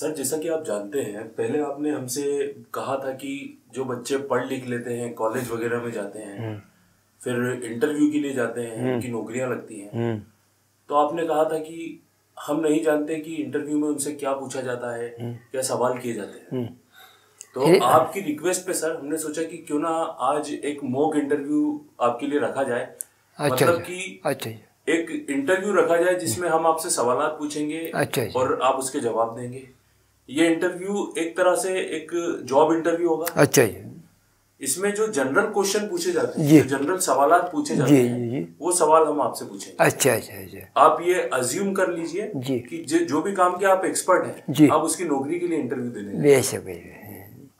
Sir जैसा कि आप जानते हैं पहले आपने हमसे कहा था कि जो बच्चे पढ़ लिख लेते हैं कॉलेज वगैरह में जाते हैं हम्म। फिर इंटरव्यू के लिए जाते हैं हम्म। उनकी नौकरियां लगती हैं हम्म। तो आपने कहा था कि हम नहीं जानते कि इंटरव्यू में उनसे क्या पूछा जाता है क्या सवाल किए जाते हैं तो आपकी रिक्वेस्ट पे सर हमने सोचा कि क्यों ना आज एक मॉक इंटरव्यू आपके लिए रखा जाए अच्छा मतलब अच्छा। कि अच्छा, अच्छा। एक इंटरव्यू रखा जाए जिसमें हम आपसे सवाल पूछेंगे अच्छा, अच्छा और आप उसके जवाब देंगे ये इंटरव्यू एक तरह से एक जॉब इंटरव्यू होगा अच्छा ये इसमें जो जनरल क्वेश्चन पूछे जाते हैं जो जनरल सवाल पूछे जाते हैं ये। वो सवाल हम आपसे पूछेंगे अच्छा अच्छा अच्छा आप ये अज्यूम कर लीजिए कि जो भी काम के आप एक्सपर्ट हैं आप उसकी नौकरी के लिए इंटरव्यू देने बेशक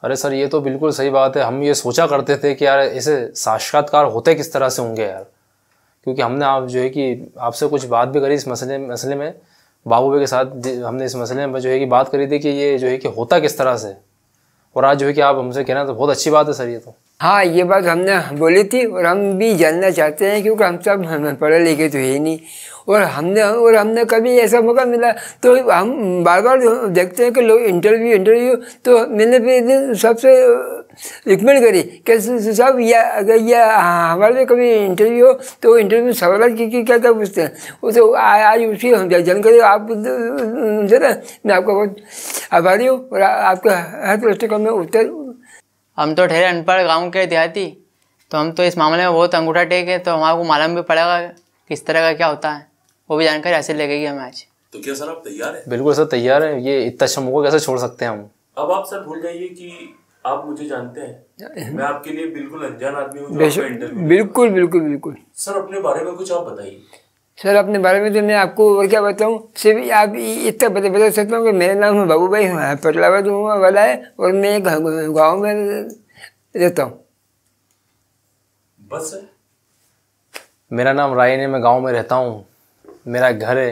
अरे सर ये तो बिल्कुल सही बात है हम ये सोचा करते थे कि यार ऐसे साक्षात्कार होते किस तरह से होंगे यार क्योंकि हमने आप जो है कि आपसे कुछ बात भी करी इस मसले मसले में बाबू के साथ हमने इस मसले में जो है कि बात करी थी कि ये जो है कि होता किस तरह से और आज जो है कि आप हमसे कह रहे हैं तो बहुत अच्छी बात है सर ये तो हाँ ये बात हमने बोली थी और हम भी जानना चाहते हैं क्योंकि हम सब हमें पढ़े लिखे तो है नहीं और हमने और हमने कभी ऐसा मौका मिला तो हम बार बार देखते हैं कि लोग इंटरव्यू इंटरव्यू तो मैंने भी सबसे रिकमेंड करी कि सब या अगर या हमारे कभी इंटरव्यू हो तो इंटरव्यू सवाल की, की क्या क्या पूछते हैं वो तो आ, आज उसकी जानकारी आप से ना मैं आपका बहुत आभारी हूँ और आपका हर प्रश्न का मैं उत्तर हम तो ठहरे अनपढ़ गाँव के देहाती तो हम तो इस मामले में बहुत अंगूठा टेक है तो हमारे को मालूम भी पड़ेगा किस तरह का क्या होता है वो भी जानकारी हासिल लगेगी हमें आज तो क्या सर आप तैयार हैं बिल्कुल सर तैयार हैं ये इतना शमू को कैसे छोड़ सकते हैं हम अब आप सर भूल जाइए कि आप मुझे जानते हैं मैं आपके लिए बिल्कुल अनजान आदमी हूँ बिल्कुल बिल्कुल बिल्कुल सर अपने बारे में कुछ आप बताइए सर अपने बारे में तो मैं आपको और क्या बताऊँ सिर्फ आप इतना बता बता सकता हूँ कि मेरा नाम है बाबू भाई हमारा पटलावा जो हुआ वाला है और मैं गांव में रहता हूँ बस मेरा नाम रायन है मैं गांव में रहता हूँ मेरा घर है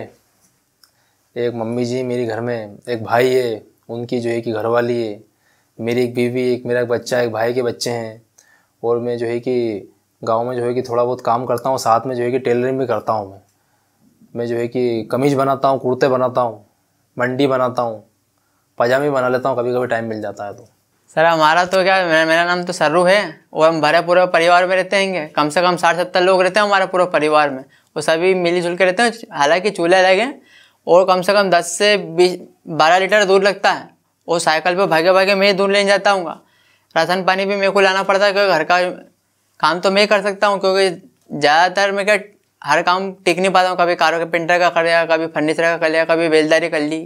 एक मम्मी जी मेरे घर में एक भाई है उनकी जो है कि घरवाली है मेरी एक बीवी एक मेरा एक बच्चा एक भाई के बच्चे हैं और मैं जो है कि गांव में जो है कि थोड़ा बहुत काम करता हूँ साथ में जो है कि टेलरिंग भी करता हूँ मैं मैं जो है कि कमीज बनाता हूँ कुर्ते बनाता हूँ मंडी बनाता हूँ पजामे बना लेता हूँ कभी कभी टाइम मिल जाता है तो सर हमारा तो क्या मेरा, मेरा नाम तो सर्रू है और हम भरे पूरे परिवार में रहते हैं कम से कम साठ सत्तर लोग रहते हैं हमारे पूरे परिवार में वो सभी मिलीजुल के रहते हैं हालांकि चूल्हे अलग हैं और कम से कम दस से बीस बारह लीटर दूर लगता है और साइकिल पर भागे भागे मैं दूर लेने जाता हूँ राशन पानी भी मेरे को लाना पड़ता है क्योंकि घर का काम तो मैं कर सकता हूँ क्योंकि ज़्यादातर मैं क्या हर काम टिक नहीं पाता हूँ कभी कारों के पेंटर का कर लिया कभी फर्नीचर का कर लिया कभी बेलदारी कर ली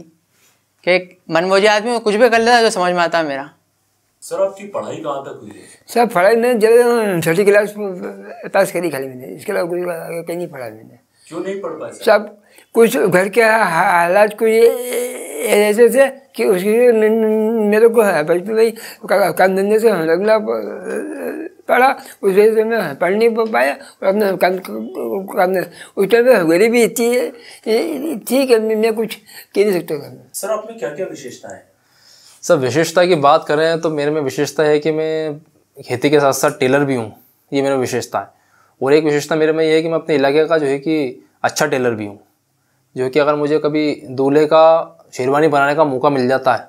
कि मनमोजी आदमी कुछ भी कर लेता जो समझ में आता है मेरा सर आपकी पढ़ाई कहाँ तक हुई है सर पढ़ाई नहीं जब छठी क्लास पास करी खाली मैंने इसके अलावा कुछ कहीं नहीं पढ़ा मैंने क्यों नहीं पढ़ पाया सब कुछ घर के हालात कुछ ऐसे थे कि उसके मेरे को बचपन में काम धंधे से लगना पड़ा उस वजह से मैं पढ़ नहीं पाया और अपने काम काम उस टाइम पर गरीबी इतनी थी कि मैं कुछ कह नहीं सकता सर आप क्या क्या विशेषता है सर विशेषता की बात करें तो मेरे में विशेषता है कि मैं खेती के साथ साथ टेलर भी हूँ ये मेरा विशेषता है और एक विशेषता मेरे में ये है कि मैं अपने इलाके का जो है कि अच्छा टेलर भी हूँ जो कि अगर मुझे कभी दूल्हे का शेरवानी बनाने का मौका मिल जाता है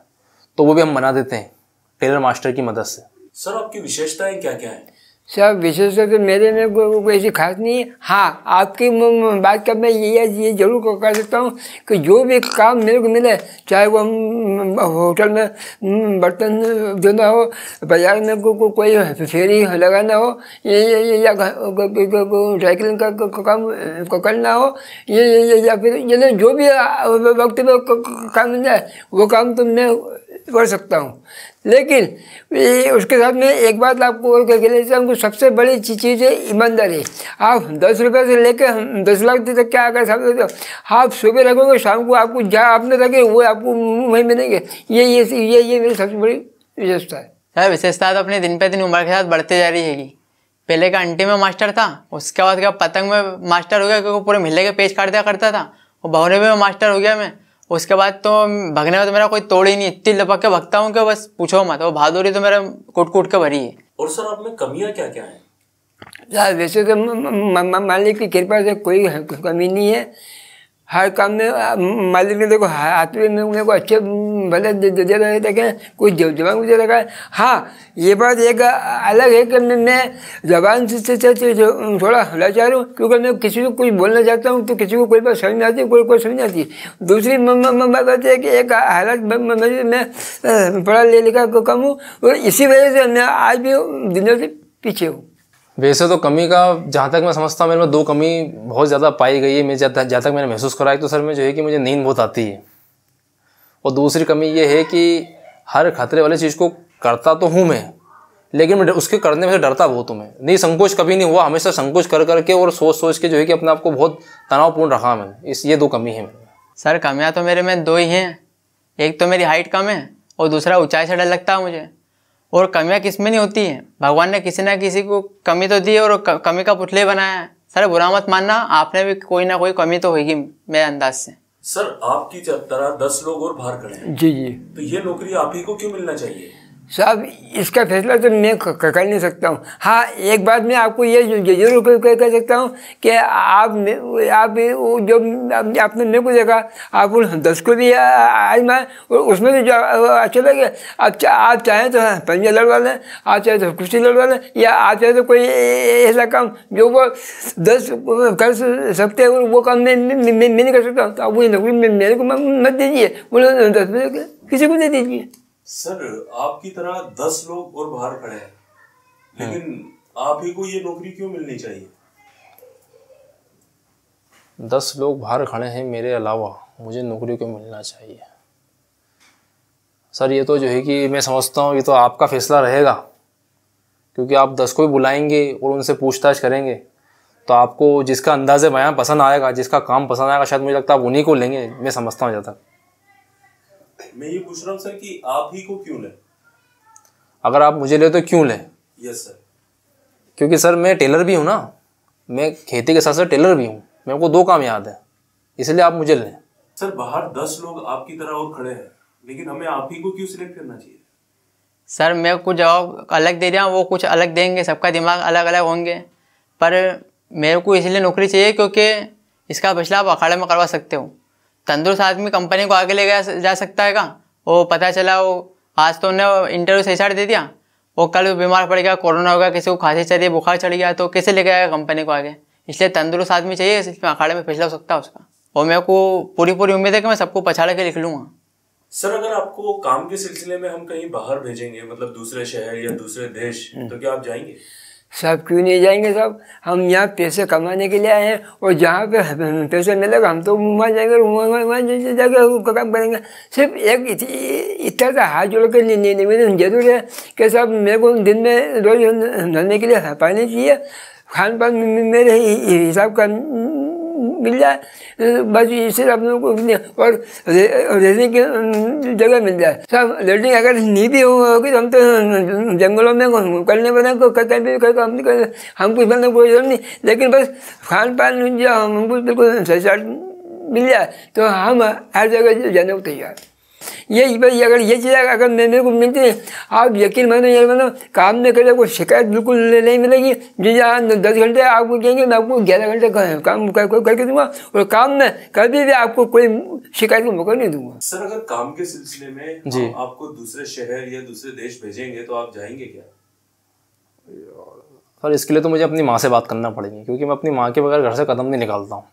तो वो भी हम बना देते हैं टेलर मास्टर की मदद से सर आपकी विशेषताएं क्या क्या हैं सब विशेष करके मेरे में को, ऐसी खास नहीं है हाँ आपकी बात कर मैं ये ये जरूर कह सकता हूँ कि जो भी काम मेरे को मिले चाहे वो हम होटल में बर्तन धोना हो बाजार में को, को, कोई फेरी लगाना हो ये ये या साइकिलिंग का काम करना हो ये ये या फिर ये तो जो भी वक्त में काम मिल जाए वो काम तो मैं कर सकता हूँ लेकिन उसके साथ में एक बात आपको और कह लेते हमको सबसे बड़ी चीज़ है ईमानदारी आप दस रुपये से लेकर दस लाख तक क्या अगर समझो तो आप सुबह रखोगे शाम को आपको जहाँ आपने रखे वो आपको वहीं मिलेंगे ये ये ये ये मेरी सबसे बड़ी विशेषता है सर विशेषता तो अपने दिन पे दिन उम्र के साथ बढ़ते जा रही है पहले का अंटे में मास्टर था उसके बाद क्या पतंग में मास्टर हो गया क्योंकि पूरे मिले के पेज काट दिया करता था और भवरे में मास्टर हो गया मैं उसके बाद तो भगने में तो मेरा कोई तोड़ ही नहीं इतनी लपक के भगता हूँ कि बस पूछो मत वो बहादुरी तो मेरा कूट कूट के भरी है और सर आप में कमियाँ क्या क्या हैं वैसे तो मालिक की कृपा से कोई कमी नहीं है हर काम में मालिक ने देखो हाथ में उन्हें को अच्छे भले दे रहे देखें कुछ जवान मुझे रखा है हाँ ये बात एक अलग है कि मैं जबान से थोड़ा लाचार हूँ क्योंकि मैं किसी को कुछ बोलना चाहता हूँ तो किसी को कोई बात समझ में आती कोई कोई समझ आती दूसरी बात है कि एक हालत मैं पढ़ा लिखा कम हूँ और इसी वजह से मैं आज भी दुनिया से पीछे हूँ वैसे तो कमी का जहाँ तक मैं समझता हूँ मेरे में दो कमी बहुत ज़्यादा पाई गई है मैं जहाँ तक मैंने महसूस करा तो सर में जो है कि मुझे नींद बहुत आती है और दूसरी कमी ये है कि हर खतरे वाली चीज़ को करता तो हूँ मैं लेकिन मैं उसके करने में डरता बहुत हूँ मैं नहीं संकोच कभी नहीं हुआ हमेशा संकोच कर करके और सोच सोच के जो है कि अपने आप को बहुत तनावपूर्ण रखा मैंने इस ये दो कमी है सर कमियाँ तो मेरे में दो ही हैं एक तो मेरी हाइट कम है और दूसरा ऊंचाई से डर लगता है मुझे और कमियाँ किस में नहीं होती हैं भगवान ने किसी ना किसी को कमी तो दी और कमी का पुतले बनाया है सर बुरा मत मानना आपने भी कोई ना कोई कमी तो होगी मेरे अंदाज से सर आपकी तरह दस लोग और बाहर खड़े हैं जी जी तो ये नौकरी आप ही को क्यों मिलना चाहिए साहब इसका फैसला तो मैं कर नहीं सकता हूँ हाँ एक बात मैं आपको ये जरूर कह सकता हूँ कि आप आप जो आपने मेरे को देखा आप उन दस को भी आजमाएं और उसमें भी जो अच्छा लगे आप चा, आप चाहें तो हाँ, पंजे लड़वा लें आप चाहें तो कुश्ती लड़वा लें या आप चाहें तो कोई ऐसा काम जो वो दस कर सकते हैं वो काम मैं मैं नहीं कर सकता हूँ तो आप मुझे नौकरी मेरे को मत दीजिए बोलो दस किसी को दे दीजिए सर आपकी तरह दस लोग और बाहर खड़े हैं लेकिन हाँ। आप ही को ये नौकरी क्यों मिलनी चाहिए दस लोग बाहर खड़े हैं मेरे अलावा मुझे नौकरी क्यों मिलना चाहिए सर ये तो जो है कि मैं समझता हूँ ये तो आपका फैसला रहेगा क्योंकि आप दस को ही बुलाएंगे और उनसे पूछताछ करेंगे तो आपको जिसका अंदाजे बयान पसंद आएगा जिसका काम पसंद आएगा शायद मुझे लगता है आप उन्हीं को लेंगे मैं समझता हूँ जहाँ तक मैं ये पूछ रहा हूँ सर कि आप ही को क्यों लें अगर आप मुझे ले तो क्यों लें यस सर क्योंकि सर मैं टेलर भी हूँ ना मैं खेती के साथ साथ टेलर भी हूँ मेरे को दो काम याद है इसलिए आप मुझे लें सर बाहर दस लोग आपकी तरह और खड़े हैं लेकिन हमें आप ही को क्यों सिलेक्ट करना चाहिए सर मैं कुछ जवाब अलग दे दिया वो कुछ अलग देंगे सबका दिमाग अलग अलग होंगे पर मेरे को इसलिए नौकरी चाहिए क्योंकि इसका फैसला आप अखाड़े में करवा सकते हो तंदुरुस्त आदमी कंपनी को आगे ले गया जा सकता है का वो पता चला वो आज तो उन्हें इंटरव्यू से छाड़ दे दिया वो कल बीमार पड़ गया कोरोना हो गया किसी को खांसी चढ़ी बुखार चढ़ गया तो कैसे लेके आएगा कंपनी को आगे इसलिए तंदुरुस्त आदमी चाहिए इसमें अखाड़े में हो सकता है उसका और मेरे को पूरी पूरी उम्मीद है कि मैं सबको पछाड़ के लिख लूँगा सर अगर आपको काम के सिलसिले में हम कहीं बाहर भेजेंगे मतलब दूसरे शहर या दूसरे देश हम्म। तो क्या आप जाएंगे सब क्यों नहीं जाएंगे साहब हम यहाँ पैसे कमाने के लिए आए हैं और जहाँ पे पैसे मिलेगा हम तो वहाँ जाएंगे वहाँ जाकर काम करेंगे सिर्फ एक इतना सा हाथ जोड़ के निवेदन जरूर है कि सब मेरे को दिन में रोज धरने के लिए पानी चाहिए खान पान मेरे हिसाब का मिल जाए बस इससे आप लोगों को और रहने की जगह मिल जाए सब रेडिंग अगर नहीं भी होगी तो हम तो जंगलों में करने बने कहीं भी हम हमको इस बंद तो कोई जरूरत नहीं लेकिन बस खान पान जो हमको बिल्कुल मिल जाए तो हम हर जगह जाने को तैयार ये अगर ये चीज़ अगर मेरे को मिलती है आप यकीन मानो ये मानो मतलब काम में करें कोई शिकायत बिल्कुल नहीं मिलेगी जी आप हाँ, दस घंटे आपको कहेंगे मैं आपको ग्यारह घंटे काम करके दूंगा और काम में कभी भी आपको कोई शिकायत का मौका नहीं दूंगा सर अगर काम के सिलसिले में जी आपको दूसरे शहर या दूसरे देश भेजेंगे तो आप जाएंगे क्या सर इसके लिए तो मुझे अपनी माँ से बात करना पड़ेगी क्योंकि मैं अपनी माँ के बगैर घर से कदम नहीं निकालता हूँ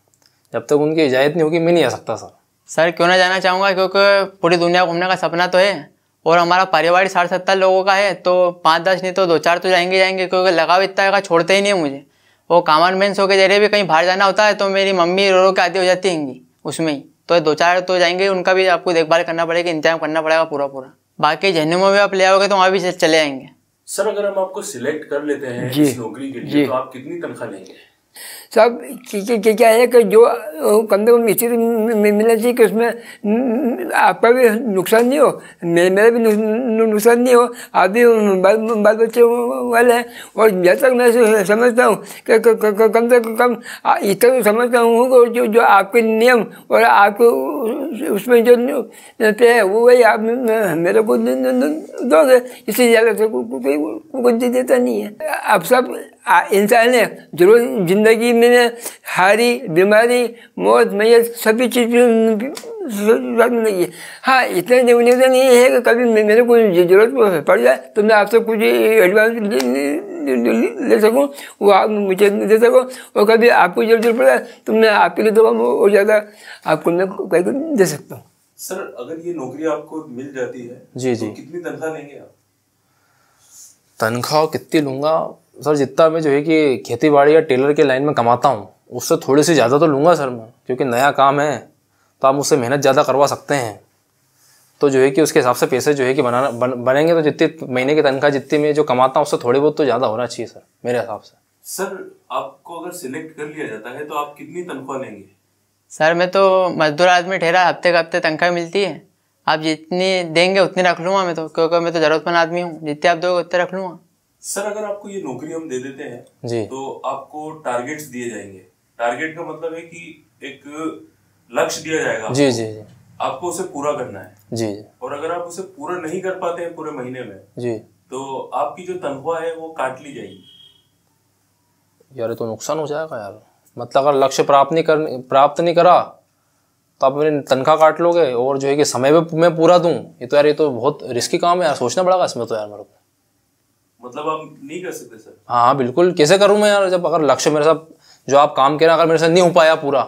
जब तक उनकी इजाज़त नहीं होगी मैं नहीं आ सकता सर सर क्यों ना जाना चाहूँगा क्योंकि पूरी दुनिया घूमने का सपना तो है और हमारा परिवार साठ सत्तर लोगों का है तो पाँच दस नहीं तो दो चार तो जाएंगे जाएंगे क्योंकि लगाव इतना है का छोड़ते ही नहीं मुझे वो कामन मेन्स के जरिए भी कहीं बाहर जाना होता है तो मेरी मम्मी रो रो के आदि हो जाती हैंगी उसमें ही तो दो चार तो जाएंगे उनका भी आपको देखभाल करना पड़ेगा इंतजाम करना पड़ेगा पूरा पूरा बाकी जहनुमों में आप ले आओगे तो वहाँ भी चले आएंगे सर अगर हम आपको सिलेक्ट कर लेते हैं इस नौकरी के लिए तो आप कितनी तनख्वाह लेंगे सब क्या है कि जो कम से कम स्थिति मिलना चाहिए कि उसमें आपका भी नुकसान नहीं हो मेरा भी नुकसान नहीं हो आप भी बाल बच्चे वाले हैं और जब तक मैं समझता हूँ कि कम से कम इतना तक तो समझता हूँ जो जो आपके नियम और आपके उसमें जो पे है वो वही आप मेरे को दोगे इससे ज़्यादा से तो कोई कुछ देता नहीं है अब सब इंसान है जरूर ज़िंदगी में हारी बीमारी मौत मैत सभी चीज़ लगी हाँ इतना जरूरी तो नहीं है कि कभी मेरे को जरूरत पड़ जाए तो मैं आपसे कुछ एडवांस ले सकूँ वो आप मुझे दे सको और कभी आपको जरूरत पड़ जाए तो मैं आपके लिए दवा और ज़्यादा आपको मैं कहीं को दे सकता हूँ सर अगर ये नौकरी आपको मिल जाती है जी तो जी तो कितनी तनख्वाह लेंगे आप तनख्वाह कितनी लूँगा सर जितना मैं जो है कि खेती बाड़ी या टेलर के लाइन में कमाता हूँ उससे थोड़ी सी ज़्यादा तो लूँगा सर मैं क्योंकि नया काम है तो आप मुझसे मेहनत ज़्यादा करवा सकते हैं तो जो है कि उसके हिसाब से पैसे जो है कि बनाना बन, बनेंगे तो जितनी महीने की तनख्वाह जितनी मैं जो कमाता हूँ उससे थोड़ी बहुत तो ज़्यादा होना चाहिए सर मेरे हिसाब से सर आपको अगर सिलेक्ट कर लिया जाता है तो आप कितनी तनख्वाह लेंगे सर मैं तो मजदूर आदमी ठहरा हफ्ते का हफ्ते तनख्वाह मिलती है आप जितनी देंगे उतनी रख लूँगा मैं तो क्योंकि मैं तो ज़रूरतमंद आदमी हूँ जितने आप दोगे उतने रख लूँगा सर अगर आपको ये नौकरी हम दे देते हैं जी तो आपको टारगेट्स दिए जाएंगे टारगेट का मतलब है कि एक लक्ष्य दिया जाएगा जी जी जी आपको उसे पूरा करना है जी और अगर आप उसे पूरा नहीं कर पाते हैं पूरे महीने में जी तो आपकी जो तनख्वाह है वो काट ली जाएगी यार तो नुकसान हो जाएगा यार मतलब अगर लक्ष्य प्राप्त नहीं कर प्राप्त नहीं करा तो आप मेरी तनख्वाह काट लोगे और जो है कि समय पे मैं पूरा दूं ये तो यार ये तो बहुत रिस्की काम है यार सोचना पड़ेगा इसमें तो यार मेरे को मतलब आप नहीं कर सकते सर हाँ, हाँ बिल्कुल कैसे करूँ मैं यार जब अगर लक्ष्य मेरे साथ जो आप काम कर रहे हैं अगर मेरे साथ नहीं हो पाया पूरा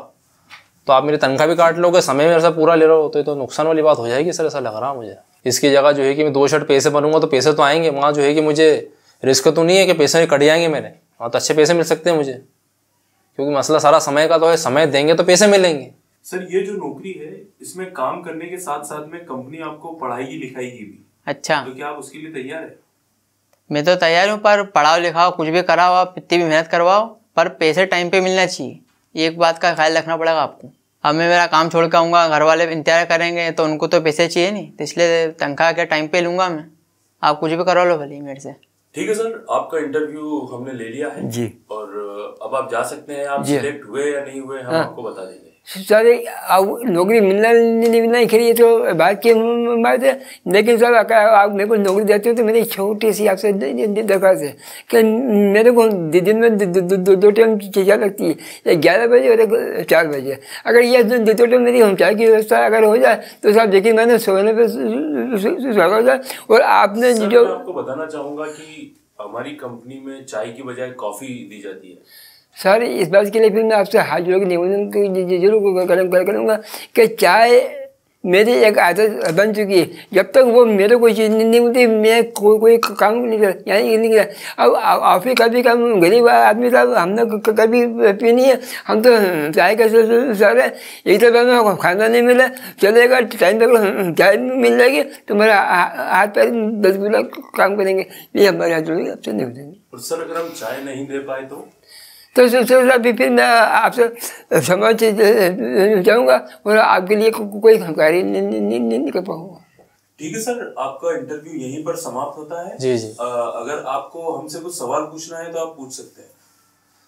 तो आप मेरी तनख्वाह भी काट लोगे समय मेरे साथ पूरा ले रहे हो तो ये तो नुकसान वाली बात हो जाएगी सर ऐसा लग रहा है मुझे इसकी जगह जो है कि मैं दो शर्ट पैसे बनूंगा तो पैसे तो आएंगे वहाँ जो है कि मुझे रिस्क तो नहीं है कि पैसे कट जाएंगे मेरे वहाँ तो अच्छे पैसे मिल सकते हैं मुझे क्योंकि मसला सारा समय का तो है समय देंगे तो पैसे मिलेंगे सर ये जो नौकरी है इसमें काम करने के साथ साथ में कंपनी आपको पढ़ाएगी लिखाएगी भी अच्छा तो क्या आप उसके लिए तैयार है मैं तो तैयार हूँ पर पढ़ाओ लिखाओ कुछ भी कराओ आप इतनी भी मेहनत करवाओ पर पैसे टाइम पे मिलना चाहिए एक बात का ख्याल रखना पड़ेगा आपको अब मैं मेरा काम छोड़ कर आऊँगा घर वाले इंतजार करेंगे तो उनको तो पैसे चाहिए नहीं तो इसलिए तनख्वाह के टाइम पे लूँगा मैं आप कुछ भी करवा लो भले मेरे से ठीक है सर आपका इंटरव्यू हमने ले लिया है जी और अब आप जा सकते हैं आप सिलेक्ट हुए या नहीं हुए हम हाँ। आपको बता देंगे सर अब नौकरी मिलना नहीं मिलना ही खैर तो बात की बात है लेकिन सर आप मेरे को नौकरी देते हो तो मेरी छोटी सी आपसे दरख्वास्त है कि मेरे को दिन में दो टाइम क्या लगती है या ग्यारह बजे और एक चार बजे अगर ये दो टाइम मेरी हम चाय की व्यवस्था अगर हो जाए तो सर देखिए मैंने सोने पर स्वागत हो और आपने जो आपको बताना चाहूँगा कि हमारी कंपनी में चाय की बजाय कॉफ़ी दी जाती है सर इस बात के लिए फिर मैं आपसे हाथ जोड़ के निवेदन जरूर करूँगा कि चाय मेरी एक आदत बन चुकी है जब तक वो मेरे कोई चीज़ नहीं होती मैं को, कोई काम नहीं कर यानी नहीं कर अब ऑफिस का भी काम गरीब आदमी था हमने कभी पी नहीं है हम तो चाय का सर है एक तो हमें खाना नहीं मिला चलेगा टाइम तक चाय मिल जाएगी तो मेरा हाथ पैर दस बुला काम करेंगे ये हमारे हाथ जोड़ेंगे आपसे नहीं सर अगर हम चाय नहीं दे पाए तो तो सोचा फिर मैं आपसे समझ जाऊँगा और आपके लिए को, कोई जानकारी नहीं कर पाऊँगा ठीक है सर आपका इंटरव्यू यहीं पर समाप्त होता है जी जी आ, अगर आपको हमसे कुछ सवाल पूछना है तो आप पूछ सकते हैं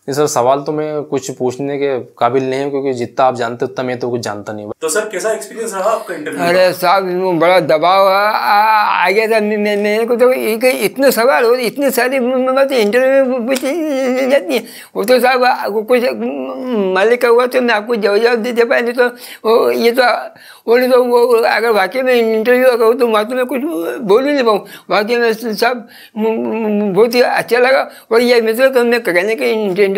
नहीं सर सवाल तो मैं कुछ पूछने के काबिल नहीं हूँ क्योंकि जितना आप जानते उतना मैं तो कुछ जानता नहीं तो सर कैसा एक्सपीरियंस रहा आपका इंटरव्यू अरे साहब बड़ा दबाव आ, आ गया था मेरे को तो एक इतने सवाल हो इतनी सारी मतलब इंटरव्यू पूछी जाती है वो तो साहब कुछ मालिक हुआ तो मैं आपको जवाब दे दे पाया नहीं तो वो ये तो वो नहीं तो वो अगर वाकई में इंटरव्यू अगर तो वहाँ तो मैं कुछ बोल ही नहीं पाऊँ वाकई में सब बहुत ही अच्छा लगा और ये मैं तो मैं कहने के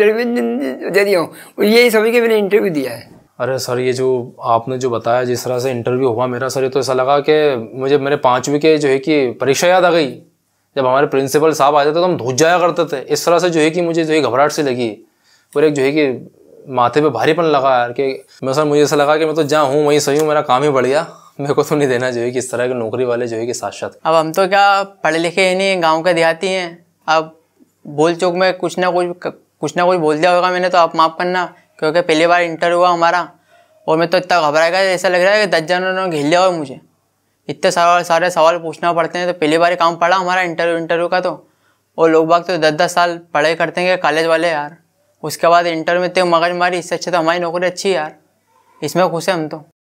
इंटरव्यू दे दिया हूँ यही सभी के मैंने इंटरव्यू दिया है अरे सर ये जो आपने जो बताया जिस तरह से इंटरव्यू हुआ मेरा सर ये तो ऐसा लगा कि मुझे मेरे पाँचवीं के जो है कि परीक्षा याद आ गई जब हमारे प्रिंसिपल साहब आते थे तो हम धूज जाया करते थे इस तरह से जो है कि मुझे जो है घबराहट सी लगी और एक जो है कि माथे पे भारीपन लगा यार कि मैं सर मुझे ऐसा लगा कि मैं तो जहाँ हूँ वहीं सही हूँ मेरा काम ही बढ़िया मेरे को तो नहीं देना जो है कि इस तरह के नौकरी वाले जो है कि साथ साथ अब हम तो क्या पढ़े लिखे ही नहीं गाँव के देहाती हैं अब बोल चौक में कुछ ना कुछ कुछ ना कुछ बोल दिया होगा मैंने तो आप माफ़ करना क्योंकि पहली बार इंटर हुआ हमारा और मैं तो इतना घबरा गया ऐसा लग रहा है कि दस जनों ने घेर लिया मुझे इतने सारे सारे सवाल पूछना पड़ते हैं तो पहली बार काम पड़ा हमारा इंटरव्यू इंटरव्यू का तो और लोग बाग तो दस दस साल पढ़ाई करते हैं कॉलेज वाले यार उसके बाद इंटरव्यू में मगज मारी इससे अच्छा तो हमारी नौकरी अच्छी यार इसमें खुश है हम तो